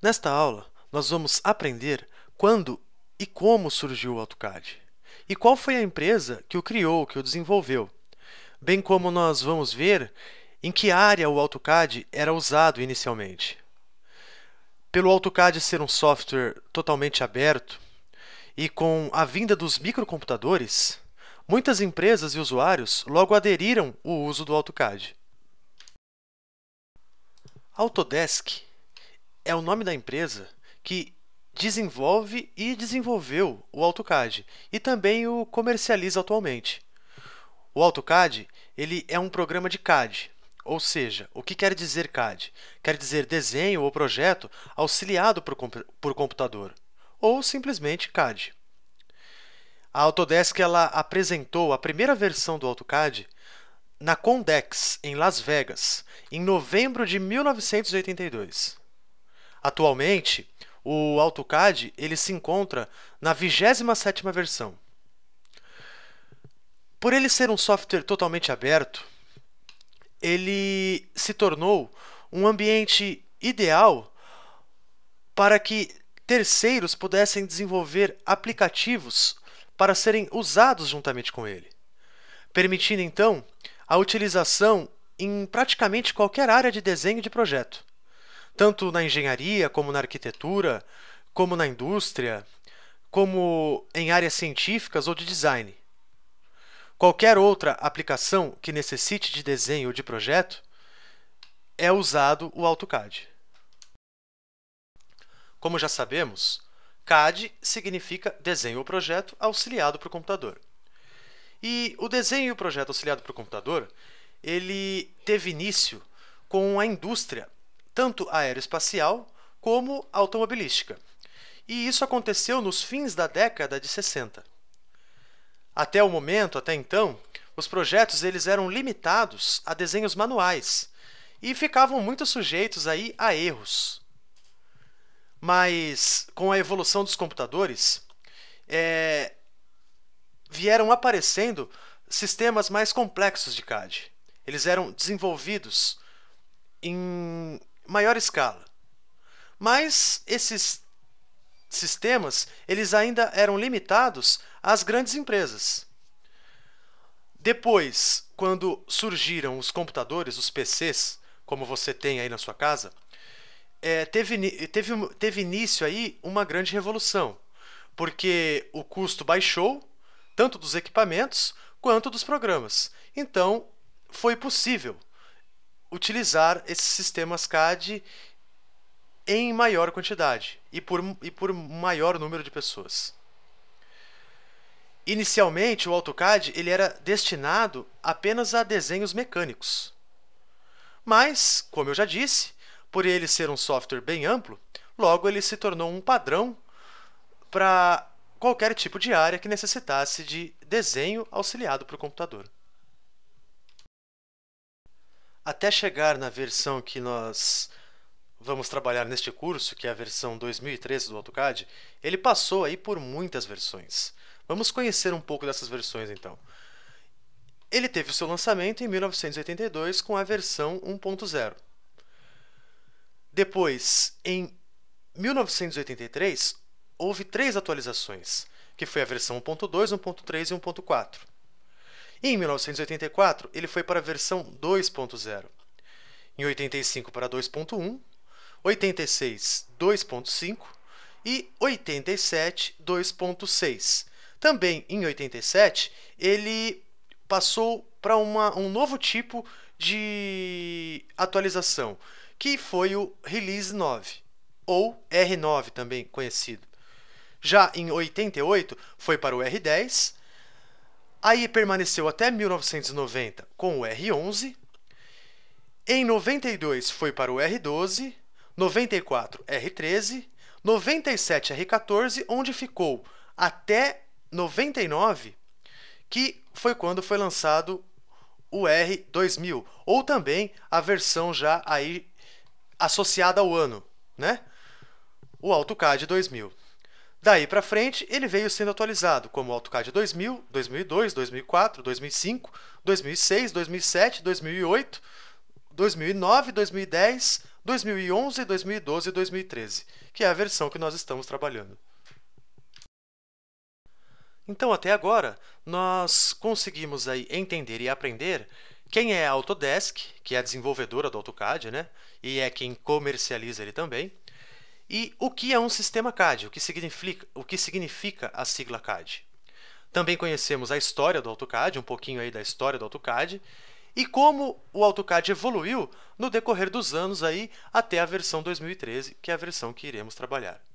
Nesta aula, nós vamos aprender quando e como surgiu o AutoCAD e qual foi a empresa que o criou, que o desenvolveu, bem como nós vamos ver em que área o AutoCAD era usado inicialmente. Pelo AutoCAD ser um software totalmente aberto e com a vinda dos microcomputadores, muitas empresas e usuários logo aderiram o uso do AutoCAD. Autodesk é o nome da empresa que desenvolve e desenvolveu o AutoCAD e também o comercializa atualmente. O AutoCAD ele é um programa de CAD, ou seja, o que quer dizer CAD? Quer dizer desenho ou projeto auxiliado por, por computador, ou simplesmente CAD. A Autodesk ela apresentou a primeira versão do AutoCAD na Condex, em Las Vegas, em novembro de 1982. Atualmente, o AutoCAD ele se encontra na 27ª versão. Por ele ser um software totalmente aberto, ele se tornou um ambiente ideal para que terceiros pudessem desenvolver aplicativos para serem usados juntamente com ele, permitindo então a utilização em praticamente qualquer área de desenho de projeto, tanto na engenharia, como na arquitetura, como na indústria, como em áreas científicas ou de design. Qualquer outra aplicação que necessite de desenho ou de projeto é usado o AutoCAD. Como já sabemos, CAD significa desenho ou projeto auxiliado o computador. E o desenho e o projeto auxiliado o computador, ele teve início com a indústria, tanto aeroespacial como automobilística. E isso aconteceu nos fins da década de 60. Até o momento, até então, os projetos eles eram limitados a desenhos manuais e ficavam muito sujeitos aí a erros mas com a evolução dos computadores é, vieram aparecendo sistemas mais complexos de CAD. Eles eram desenvolvidos em maior escala. Mas esses sistemas, eles ainda eram limitados às grandes empresas. Depois, quando surgiram os computadores, os PCs, como você tem aí na sua casa, é, teve, teve, teve início aí uma grande revolução, porque o custo baixou, tanto dos equipamentos quanto dos programas. Então, foi possível utilizar esses sistemas CAD em maior quantidade e por, e por maior número de pessoas. Inicialmente, o AutoCAD ele era destinado apenas a desenhos mecânicos. Mas, como eu já disse, por ele ser um software bem amplo, logo ele se tornou um padrão para qualquer tipo de área que necessitasse de desenho auxiliado para o computador. Até chegar na versão que nós vamos trabalhar neste curso, que é a versão 2013 do AutoCAD, ele passou aí por muitas versões. Vamos conhecer um pouco dessas versões então. Ele teve o seu lançamento em 1982 com a versão 1.0. Depois, em 1983, houve três atualizações, que foi a versão 1.2, 1.3 e 1.4. E em 1984, ele foi para a versão 2.0. Em 85 para 2.1, 86 2.5 e 87 2.6. Também em 87, ele passou para um novo tipo de atualização, que foi o Release 9, ou R9 também conhecido. Já em 88 foi para o R10, aí permaneceu até 1990 com o R11, em 92 foi para o R12, 94 R13, 97 R14, onde ficou até 99, que foi quando foi lançado o R2000, ou também a versão já aí associada ao ano, né? O AutoCAD 2000. Daí para frente, ele veio sendo atualizado como AutoCAD 2000, 2002, 2004, 2005, 2006, 2007, 2008, 2009, 2010, 2011, 2012 e 2013, que é a versão que nós estamos trabalhando. Então, até agora, nós conseguimos aí entender e aprender quem é a Autodesk, que é a desenvolvedora do AutoCAD, né? E é quem comercializa ele também. E o que é um sistema CAD, o que significa, o que significa a sigla CAD. Também conhecemos a história do AutoCAD, um pouquinho aí da história do AutoCAD, e como o AutoCAD evoluiu no decorrer dos anos aí até a versão 2013, que é a versão que iremos trabalhar.